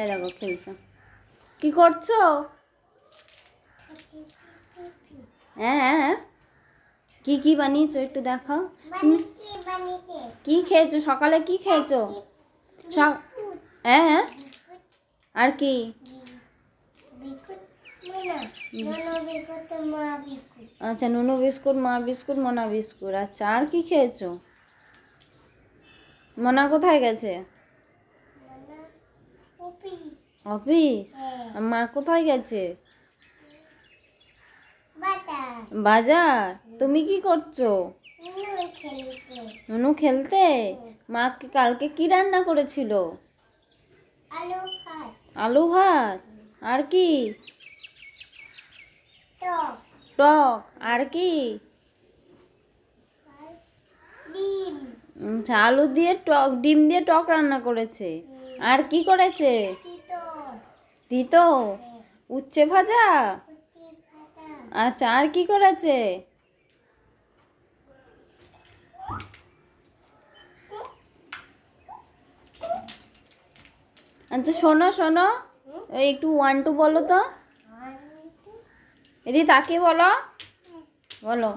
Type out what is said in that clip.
এ দেখো খেলছো কি করছো হ্যাঁ, হ্যাঁ হ্যাঁ কি কি বানিয়েছো একটু দেখাও কি খেয়েছো সকালে কি খেয়েছো হ্যাঁ, হ্যাঁ আর কি আচ্ছা নুনু বিস্কুট মা বিস্কুট মোনা বিস্কুট আচ্ছা আর কি খেয়েছো মোনা কোথায় গেছে অফিস হ্যাঁ। মা কোথায় গেছে বাজার তুমি কি করছো নুনু খেলতে মা কালকে কি রান্না করেছিল আলু ভাত আর কি টক আর কি আলু দিয়ে টক ডিম দিয়ে টক রান্না করেছে আর কি করেছে দিত উচ্ছে ভাজা আচ্ছা আর কি করেছে আচ্ছা শোনো শোনো একটু ওয়ান টু বলো তো এদি তাকে বলো বলো